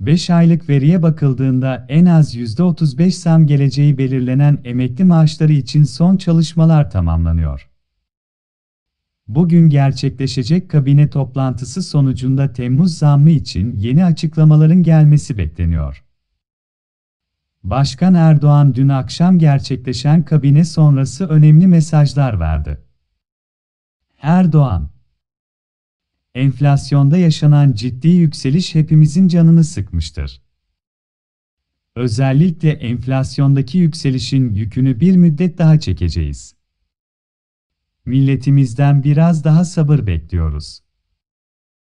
5 aylık veriye bakıldığında en az %35 zam geleceği belirlenen emekli maaşları için son çalışmalar tamamlanıyor. Bugün gerçekleşecek kabine toplantısı sonucunda Temmuz zammı için yeni açıklamaların gelmesi bekleniyor. Başkan Erdoğan dün akşam gerçekleşen kabine sonrası önemli mesajlar verdi. Erdoğan Enflasyonda yaşanan ciddi yükseliş hepimizin canını sıkmıştır. Özellikle enflasyondaki yükselişin yükünü bir müddet daha çekeceğiz. Milletimizden biraz daha sabır bekliyoruz.